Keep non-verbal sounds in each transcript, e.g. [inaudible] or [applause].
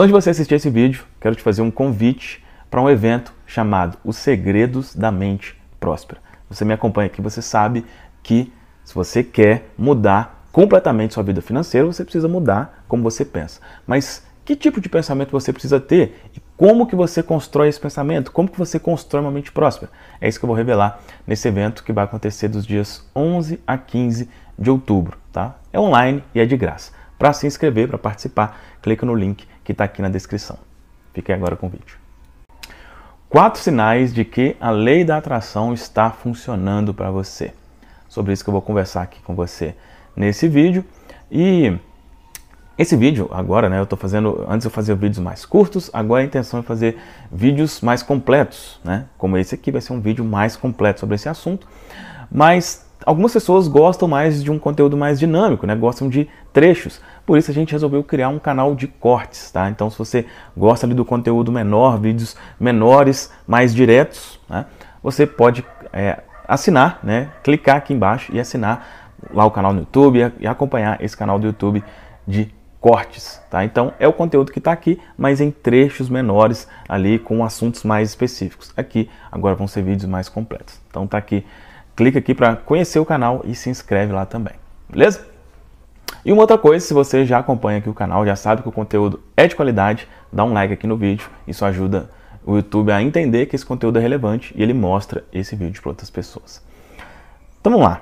Só de você assistir esse vídeo, quero te fazer um convite para um evento chamado Os Segredos da Mente Próspera. Você me acompanha aqui, você sabe que se você quer mudar completamente sua vida financeira, você precisa mudar como você pensa. Mas que tipo de pensamento você precisa ter e como que você constrói esse pensamento? Como que você constrói uma mente próspera? É isso que eu vou revelar nesse evento que vai acontecer dos dias 11 a 15 de outubro, tá? É online e é de graça. Para se inscrever, para participar, clica no link que está aqui na descrição. Fique agora com o vídeo. Quatro sinais de que a lei da atração está funcionando para você. Sobre isso que eu vou conversar aqui com você nesse vídeo. E esse vídeo agora, né, eu tô fazendo, antes eu fazia vídeos mais curtos, agora a intenção é fazer vídeos mais completos, né? Como esse aqui vai ser um vídeo mais completo sobre esse assunto. Mas algumas pessoas gostam mais de um conteúdo mais dinâmico, né? Gostam de trechos. Por isso a gente resolveu criar um canal de cortes, tá? Então se você gosta ali do conteúdo menor, vídeos menores, mais diretos, né? Você pode é, assinar, né? Clicar aqui embaixo e assinar lá o canal no YouTube e acompanhar esse canal do YouTube de cortes, tá? Então é o conteúdo que está aqui, mas em trechos menores ali com assuntos mais específicos. Aqui agora vão ser vídeos mais completos. Então tá aqui clica aqui para conhecer o canal e se inscreve lá também, beleza? E uma outra coisa, se você já acompanha aqui o canal, já sabe que o conteúdo é de qualidade, dá um like aqui no vídeo, isso ajuda o YouTube a entender que esse conteúdo é relevante e ele mostra esse vídeo para outras pessoas. Então vamos lá.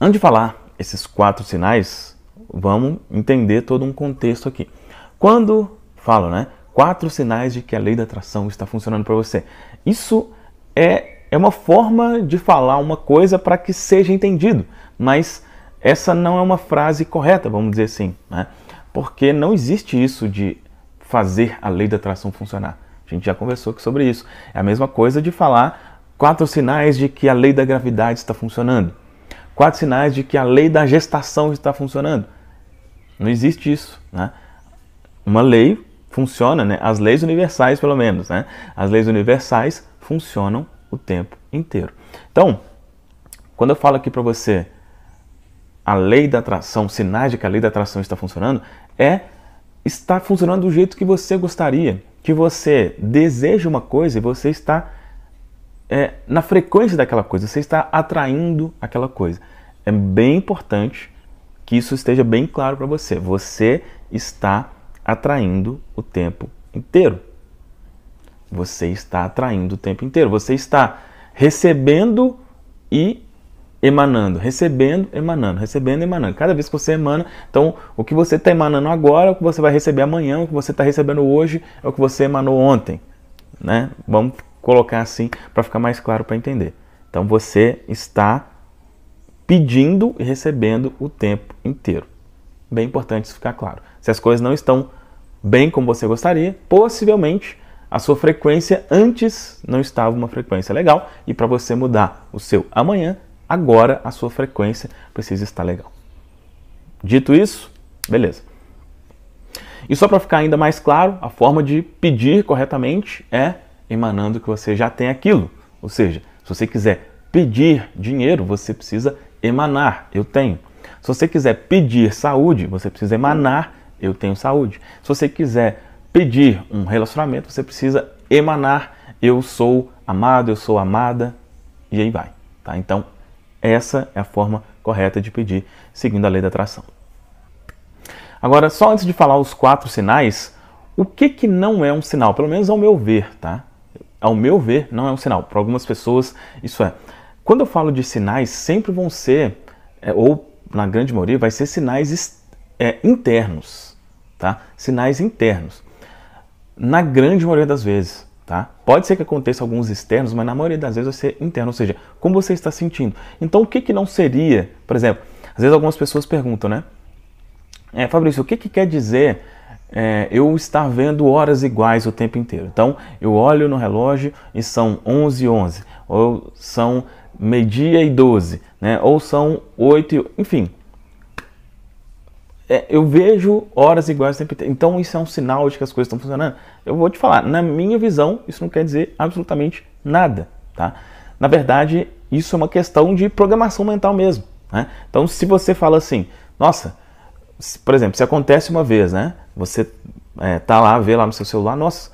Antes de falar esses quatro sinais, vamos entender todo um contexto aqui. Quando falo, né? Quatro sinais de que a lei da atração está funcionando para você. Isso é é uma forma de falar uma coisa para que seja entendido, mas essa não é uma frase correta, vamos dizer assim, né? porque não existe isso de fazer a lei da atração funcionar. A gente já conversou sobre isso. É a mesma coisa de falar quatro sinais de que a lei da gravidade está funcionando, quatro sinais de que a lei da gestação está funcionando. Não existe isso. Né? Uma lei funciona, né? as leis universais, pelo menos, né? as leis universais funcionam o tempo inteiro. Então, quando eu falo aqui para você a lei da atração, sinais de que a lei da atração está funcionando, é está funcionando do jeito que você gostaria, que você deseja uma coisa e você está é, na frequência daquela coisa, você está atraindo aquela coisa. É bem importante que isso esteja bem claro para você. Você está atraindo o tempo inteiro você está atraindo o tempo inteiro. Você está recebendo e emanando, recebendo, emanando, recebendo, emanando. Cada vez que você emana, então o que você está emanando agora é o que você vai receber amanhã, o que você está recebendo hoje é o que você emanou ontem, né? Vamos colocar assim para ficar mais claro para entender. Então você está pedindo e recebendo o tempo inteiro. Bem importante isso ficar claro. Se as coisas não estão bem como você gostaria, possivelmente a sua frequência antes não estava uma frequência legal e para você mudar o seu amanhã, agora a sua frequência precisa estar legal. Dito isso, beleza. E só para ficar ainda mais claro, a forma de pedir corretamente é emanando que você já tem aquilo. Ou seja, se você quiser pedir dinheiro, você precisa emanar, eu tenho. Se você quiser pedir saúde, você precisa emanar, eu tenho saúde. Se você quiser pedir um relacionamento, você precisa emanar eu sou amado, eu sou amada e aí vai, tá? Então, essa é a forma correta de pedir, seguindo a lei da atração. Agora, só antes de falar os quatro sinais, o que que não é um sinal? Pelo menos ao meu ver, tá? Ao meu ver, não é um sinal. Para algumas pessoas, isso é. Quando eu falo de sinais, sempre vão ser, é, ou na grande maioria, vai ser sinais é, internos, tá? Sinais internos na grande maioria das vezes. Tá? Pode ser que aconteça alguns externos, mas na maioria das vezes vai ser interno, ou seja, como você está sentindo. Então, o que, que não seria, por exemplo, às vezes algumas pessoas perguntam, né? É, Fabrício, o que, que quer dizer é, eu estar vendo horas iguais o tempo inteiro? Então, eu olho no relógio e são 11 e 11, ou são meio-dia e 12, né? ou são 8 e... enfim, é, eu vejo horas iguais sempre. Então isso é um sinal de que as coisas estão funcionando. Eu vou te falar, na minha visão, isso não quer dizer absolutamente nada, tá? Na verdade, isso é uma questão de programação mental mesmo. Né? Então, se você fala assim, nossa, se, por exemplo, se acontece uma vez, né? Você é, tá lá, vê lá no seu celular, nossa,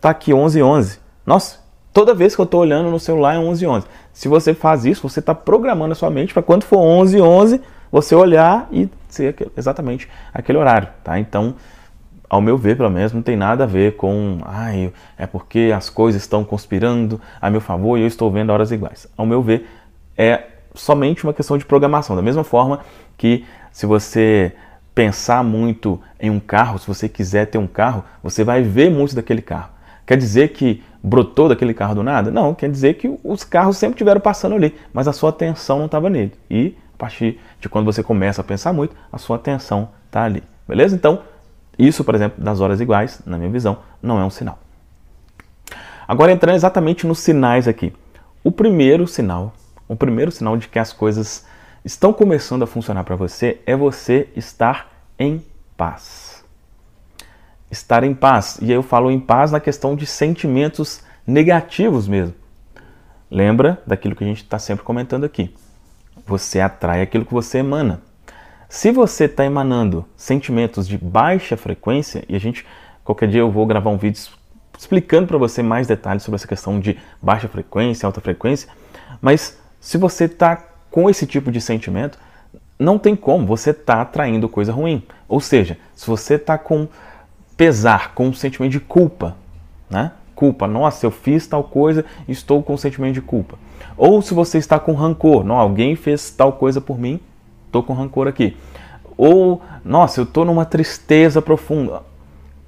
tá aqui 11 11. Nossa, toda vez que eu tô olhando no celular é 11 11. Se você faz isso, você está programando a sua mente para quando for 11 11 você olhar e ser exatamente aquele horário, tá? Então, ao meu ver, pelo menos, não tem nada a ver com, ai, é porque as coisas estão conspirando a meu favor e eu estou vendo horas iguais. Ao meu ver, é somente uma questão de programação. Da mesma forma que se você pensar muito em um carro, se você quiser ter um carro, você vai ver muito daquele carro. Quer dizer que brotou daquele carro do nada? Não, quer dizer que os carros sempre tiveram passando ali, mas a sua atenção não estava nele. E a partir de quando você começa a pensar muito, a sua atenção está ali. Beleza? Então, isso, por exemplo, das horas iguais, na minha visão, não é um sinal. Agora entrando exatamente nos sinais aqui. O primeiro sinal, o primeiro sinal de que as coisas estão começando a funcionar para você é você estar em paz. Estar em paz. E aí eu falo em paz na questão de sentimentos negativos mesmo. Lembra daquilo que a gente está sempre comentando aqui você atrai aquilo que você emana. Se você está emanando sentimentos de baixa frequência, e a gente, qualquer dia eu vou gravar um vídeo explicando para você mais detalhes sobre essa questão de baixa frequência, alta frequência, mas se você está com esse tipo de sentimento, não tem como, você está atraindo coisa ruim. Ou seja, se você está com pesar, com um sentimento de culpa, né? culpa. Nossa, eu fiz tal coisa, estou com um sentimento de culpa. Ou se você está com rancor, não, alguém fez tal coisa por mim, estou com rancor aqui. Ou, nossa, eu estou numa tristeza profunda.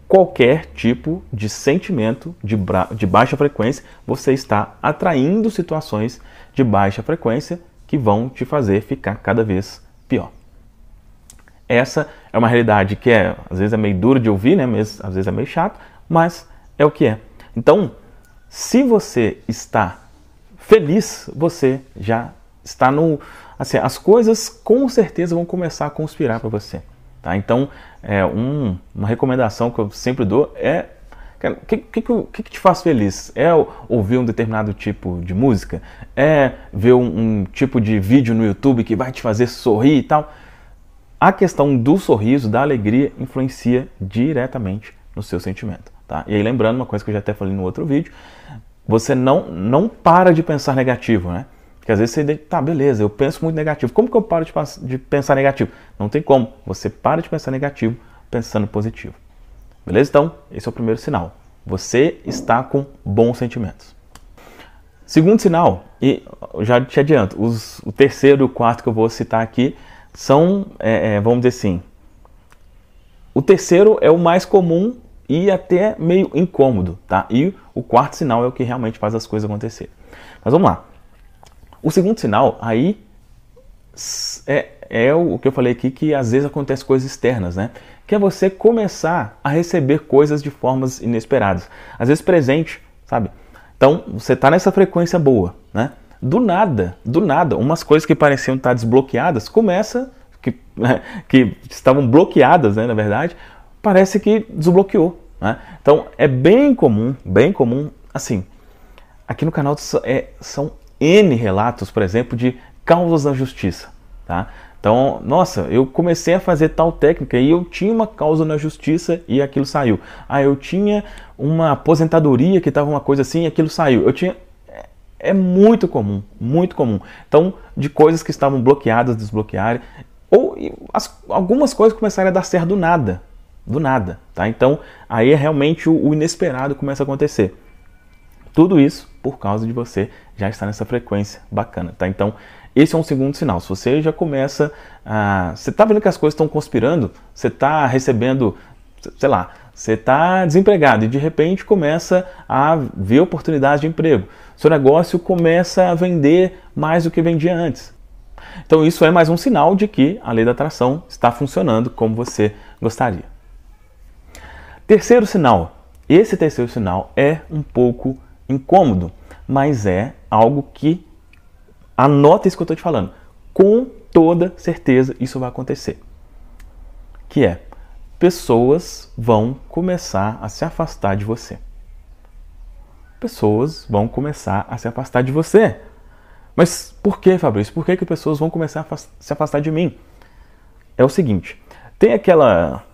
Qualquer tipo de sentimento de, de baixa frequência, você está atraindo situações de baixa frequência que vão te fazer ficar cada vez pior. Essa é uma realidade que é, às vezes é meio duro de ouvir, né? Mas, às vezes é meio chato, mas é o que é. Então, se você está feliz, você já está no. Assim, as coisas com certeza vão começar a conspirar para você. Tá? Então, é, um, uma recomendação que eu sempre dou é o que, que, que, te faz feliz? É ouvir um determinado tipo de música? É ver um, um, tipo de vídeo no YouTube que vai te fazer sorrir e tal? A questão do sorriso, da alegria, influencia diretamente no seu sentimento. Tá? E aí lembrando uma coisa que eu já até falei no outro vídeo, você não, não para de pensar negativo, né? Porque às vezes você, tá, beleza, eu penso muito negativo. Como que eu paro de, de pensar negativo? Não tem como. Você para de pensar negativo pensando positivo. Beleza? Então, esse é o primeiro sinal. Você está com bons sentimentos. Segundo sinal, e já te adianto, os, o terceiro e o quarto que eu vou citar aqui são, é, é, vamos dizer assim, o terceiro é o mais comum e até meio incômodo, tá? E o quarto sinal é o que realmente faz as coisas acontecer. Mas vamos lá. O segundo sinal aí é, é o que eu falei aqui que às vezes acontece coisas externas, né? Que é você começar a receber coisas de formas inesperadas, às vezes presente, sabe? Então você está nessa frequência boa, né? Do nada, do nada, umas coisas que pareciam estar desbloqueadas começa que, [laughs] que estavam bloqueadas, né, na verdade, parece que desbloqueou. Né? Então é bem comum, bem comum, assim, aqui no canal é, são N relatos, por exemplo, de causas na justiça. Tá? Então, nossa, eu comecei a fazer tal técnica e eu tinha uma causa na justiça e aquilo saiu. Ah, eu tinha uma aposentadoria que estava uma coisa assim e aquilo saiu. Eu tinha. É, é muito comum, muito comum. Então, de coisas que estavam bloqueadas, desbloquearem. Ou as, algumas coisas começaram a dar certo do nada do nada, tá? Então aí é realmente o, o inesperado começa a acontecer. Tudo isso por causa de você já estar nessa frequência bacana, tá? Então esse é um segundo sinal. Se você já começa a, você tá vendo que as coisas estão conspirando, você tá recebendo, sei lá, você está desempregado e de repente começa a ver oportunidades de emprego. Seu negócio começa a vender mais do que vendia antes. Então, isso é mais um sinal de que a lei da atração está funcionando como você gostaria. Terceiro sinal. Esse terceiro sinal é um pouco incômodo, mas é algo que anota isso que eu estou te falando. Com toda certeza isso vai acontecer. Que é pessoas vão começar a se afastar de você. Pessoas vão começar a se afastar de você. Mas por que, Fabrício? Por que, que pessoas vão começar a se afastar de mim? É o seguinte: tem aquela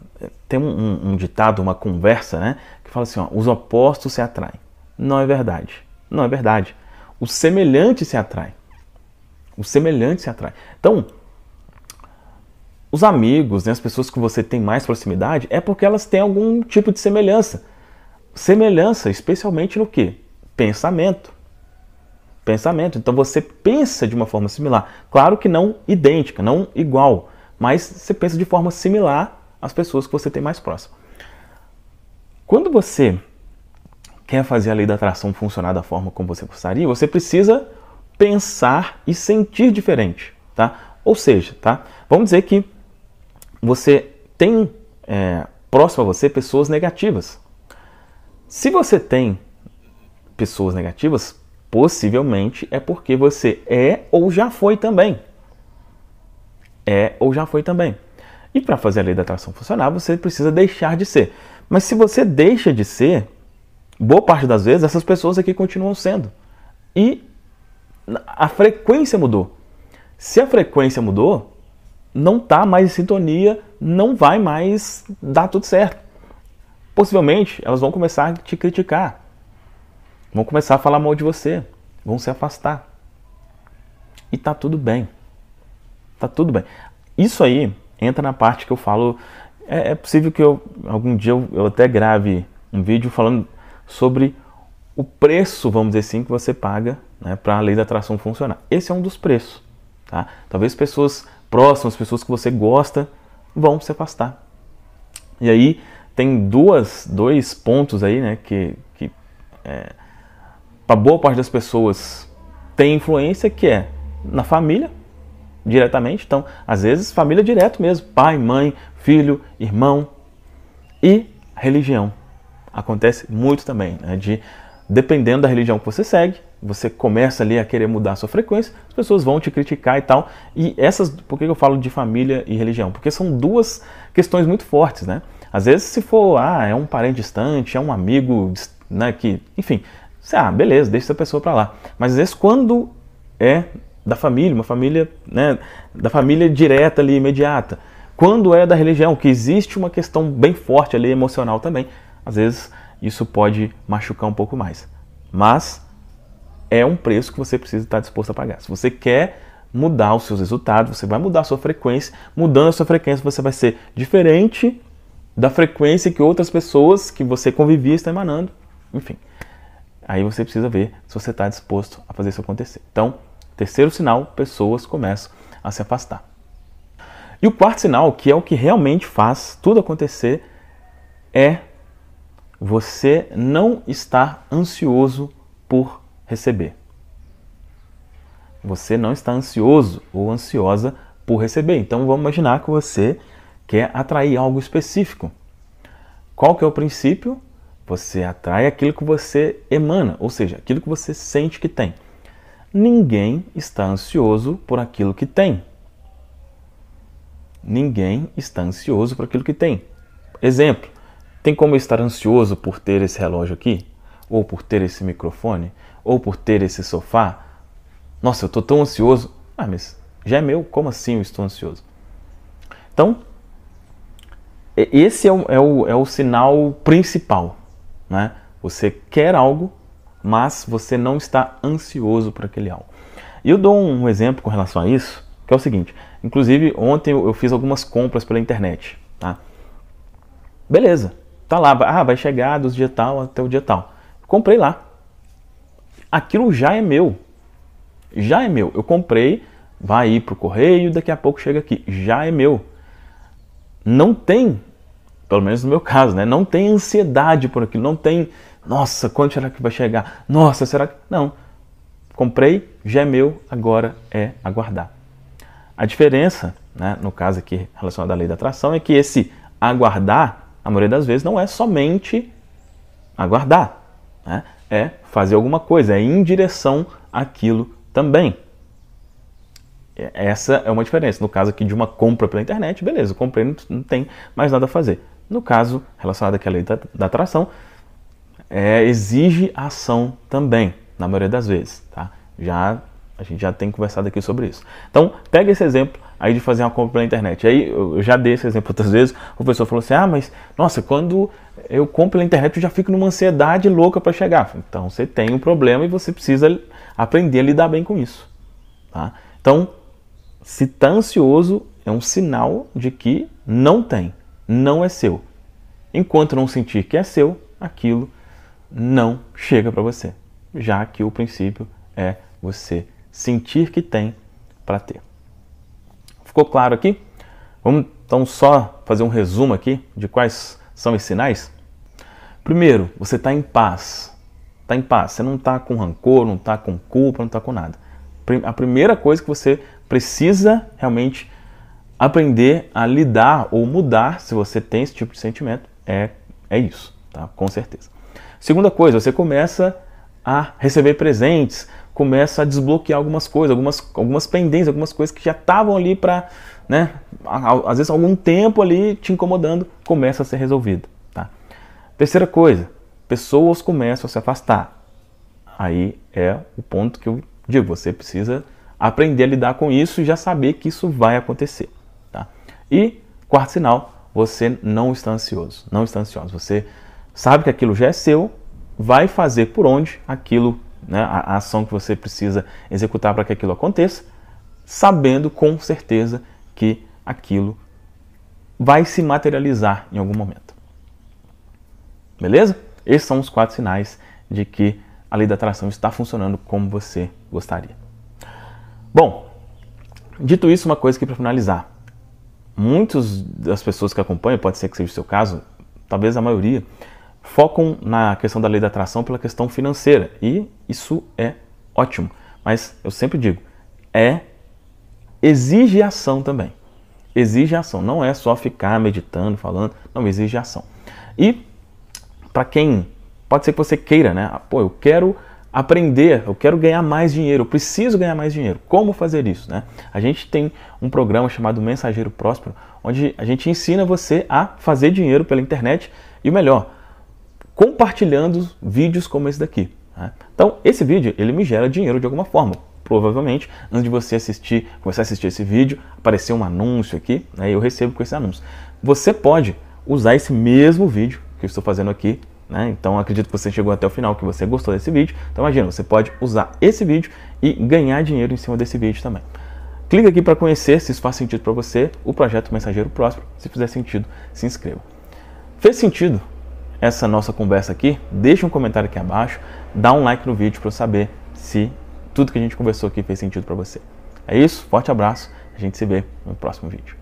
tem um, um, ditado, uma conversa, né? Que fala assim: ó, os opostos se atraem. Não é verdade. Não é verdade. O semelhante se atrai. O semelhante se atrai. Então, os amigos, né, as pessoas que você tem mais proximidade, é porque elas têm algum tipo de semelhança. Semelhança, especialmente no que? Pensamento. Pensamento. Então você pensa de uma forma similar. Claro que não idêntica, não igual, mas você pensa de forma similar as pessoas que você tem mais próximo. Quando você quer fazer a lei da atração funcionar da forma como você gostaria, você precisa pensar e sentir diferente, tá? Ou seja, tá? Vamos dizer que você tem é, próximo a você pessoas negativas. Se você tem pessoas negativas, possivelmente é porque você é ou já foi também. É ou já foi também. E para fazer a lei da atração funcionar, você precisa deixar de ser. Mas se você deixa de ser, boa parte das vezes essas pessoas aqui continuam sendo. E a frequência mudou. Se a frequência mudou, não está mais em sintonia, não vai mais dar tudo certo. Possivelmente elas vão começar a te criticar, vão começar a falar mal de você, vão se afastar. E tá tudo bem. Tá tudo bem. Isso aí entra na parte que eu falo. É, é possível que eu, algum dia eu, eu até grave um vídeo falando sobre o preço, vamos dizer assim, que você paga né, para a lei da atração funcionar. Esse é um dos preços. Tá? Talvez pessoas próximas, pessoas que você gosta, vão se afastar. E aí tem duas, dois pontos aí né, que, que é, para boa parte das pessoas tem influência, que é na família, diretamente. Então, às vezes, família direto mesmo: pai, mãe, filho, irmão. E religião. Acontece muito também, né? De, dependendo da religião que você segue, você começa ali a querer mudar a sua frequência, as pessoas vão te criticar e tal. E essas, por que eu falo de família e religião? Porque são duas questões muito fortes, né? Às vezes, se for, ah, é um parente distante, é um amigo, né, que, enfim, você, ah, beleza, deixa essa pessoa para lá. Mas às vezes, quando é da família, uma família, né, da família direta ali, imediata. Quando é da religião, que existe uma questão bem forte ali emocional também, às vezes isso pode machucar um pouco mais. Mas é um preço que você precisa estar disposto a pagar. Se você quer mudar os seus resultados, você vai mudar a sua frequência. Mudando a sua frequência, você vai ser diferente da frequência que outras pessoas que você convivia estão emanando. Enfim, aí você precisa ver se você está disposto a fazer isso acontecer. Então, Terceiro sinal, pessoas começam a se afastar. E o quarto sinal, que é o que realmente faz tudo acontecer, é você não estar ansioso por receber. Você não está ansioso ou ansiosa por receber. Então vamos imaginar que você quer atrair algo específico. Qual que é o princípio? Você atrai aquilo que você emana, ou seja, aquilo que você sente que tem. Ninguém está ansioso por aquilo que tem. Ninguém está ansioso por aquilo que tem. Exemplo: tem como eu estar ansioso por ter esse relógio aqui? Ou por ter esse microfone? Ou por ter esse sofá? Nossa, eu estou tão ansioso. Ah, mas já é meu? Como assim eu estou ansioso? Então, esse é o, é o, é o sinal principal. Né? Você quer algo, mas você não está ansioso por aquele algo. E eu dou um exemplo com relação a isso, que é o seguinte: inclusive, ontem eu fiz algumas compras pela internet. Tá? Beleza, tá lá, ah, vai chegar dos dia tal até o dia tal. Comprei lá. Aquilo já é meu. Já é meu. Eu comprei, vai ir pro correio, daqui a pouco chega aqui. Já é meu. Não tem, pelo menos no meu caso, né? Não tem ansiedade por aquilo, não tem nossa, quanto será que vai chegar? Nossa, será que. Não. Comprei, já é meu, agora é aguardar. A diferença, né, no caso aqui relacionado à lei da atração, é que esse aguardar, a maioria das vezes, não é somente aguardar. Né? É fazer alguma coisa, é ir em direção àquilo também. Essa é uma diferença. No caso aqui de uma compra pela internet, beleza, comprei, não tem mais nada a fazer. No caso relacionado àquela à lei da, da atração, é, exige ação também, na maioria das vezes, tá? Já a gente já tem conversado aqui sobre isso. Então, pega esse exemplo aí de fazer uma compra pela internet. Aí eu já dei esse exemplo outras vezes. O pessoal falou assim: "Ah, mas nossa, quando eu compro pela internet, eu já fico numa ansiedade louca para chegar". Então, você tem um problema e você precisa aprender a lidar bem com isso, tá? Então, se está ansioso é um sinal de que não tem, não é seu. Enquanto não sentir que é seu, aquilo não chega para você, já que o princípio é você sentir que tem para ter. Ficou claro aqui? Vamos então só fazer um resumo aqui de quais são os sinais. Primeiro, você está em paz. Está em paz. Você não está com rancor, não está com culpa, não está com nada. A primeira coisa que você precisa realmente aprender a lidar ou mudar, se você tem esse tipo de sentimento, é, é isso, tá? com certeza. Segunda coisa, você começa a receber presentes, começa a desbloquear algumas coisas, algumas, algumas pendências, algumas coisas que já estavam ali para, né, às vezes algum tempo ali te incomodando, começa a ser resolvido, tá? Terceira coisa, pessoas começam a se afastar. Aí é o ponto que eu digo, você precisa aprender a lidar com isso e já saber que isso vai acontecer, tá? E quarto sinal, você não está ansioso, não está ansioso, você sabe que aquilo já é seu, vai fazer por onde aquilo, né, a, a ação que você precisa executar para que aquilo aconteça, sabendo com certeza que aquilo vai se materializar em algum momento. Beleza? Esses são os quatro sinais de que a lei da atração está funcionando como você gostaria. Bom, dito isso, uma coisa aqui para finalizar. Muitas das pessoas que acompanham, pode ser que seja o seu caso, talvez a maioria, focam na questão da lei da atração pela questão financeira e isso é ótimo, mas eu sempre digo, é exige ação também. Exige ação, não é só ficar meditando, falando, não exige ação. E para quem pode ser que você queira, né? Ah, pô, eu quero aprender, eu quero ganhar mais dinheiro, eu preciso ganhar mais dinheiro. Como fazer isso, né? A gente tem um programa chamado Mensageiro Próspero, onde a gente ensina você a fazer dinheiro pela internet e o melhor, compartilhando vídeos como esse daqui. Né? Então, esse vídeo ele me gera dinheiro de alguma forma. Provavelmente, antes de você assistir, começar a assistir esse vídeo, aparecer um anúncio aqui, né, eu recebo com esse anúncio. Você pode usar esse mesmo vídeo que eu estou fazendo aqui né? Então acredito que você chegou até o final, que você gostou desse vídeo. Então imagina, você pode usar esse vídeo e ganhar dinheiro em cima desse vídeo também. Clica aqui para conhecer se isso faz sentido para você, o projeto Mensageiro Próspero. Se fizer sentido, se inscreva. Fez sentido essa nossa conversa aqui, deixa um comentário aqui abaixo, dá um like no vídeo para eu saber se tudo que a gente conversou aqui fez sentido para você. É isso, forte abraço, a gente se vê no próximo vídeo.